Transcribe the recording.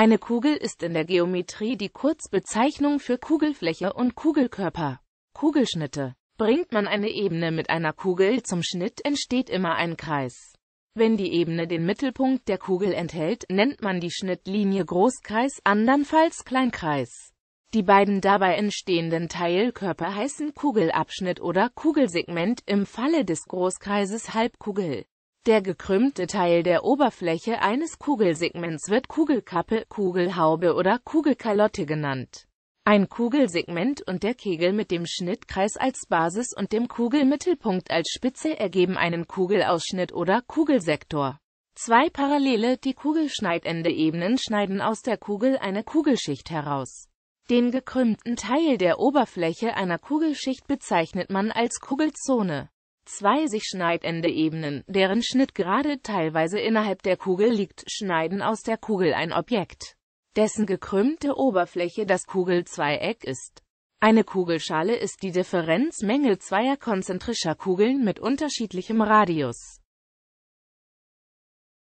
Eine Kugel ist in der Geometrie die Kurzbezeichnung für Kugelfläche und Kugelkörper. Kugelschnitte. Bringt man eine Ebene mit einer Kugel zum Schnitt, entsteht immer ein Kreis. Wenn die Ebene den Mittelpunkt der Kugel enthält, nennt man die Schnittlinie Großkreis, andernfalls Kleinkreis. Die beiden dabei entstehenden Teilkörper heißen Kugelabschnitt oder Kugelsegment, im Falle des Großkreises Halbkugel. Der gekrümmte Teil der Oberfläche eines Kugelsegments wird Kugelkappe, Kugelhaube oder Kugelkalotte genannt. Ein Kugelsegment und der Kegel mit dem Schnittkreis als Basis und dem Kugelmittelpunkt als Spitze ergeben einen Kugelausschnitt oder Kugelsektor. Zwei parallele, die kugelschneidende Ebenen schneiden aus der Kugel eine Kugelschicht heraus. Den gekrümmten Teil der Oberfläche einer Kugelschicht bezeichnet man als Kugelzone. Zwei sich schneidende Ebenen, deren Schnittgrade teilweise innerhalb der Kugel liegt, schneiden aus der Kugel ein Objekt, dessen gekrümmte Oberfläche das Kugelzweieck ist. Eine Kugelschale ist die Differenzmenge zweier konzentrischer Kugeln mit unterschiedlichem Radius.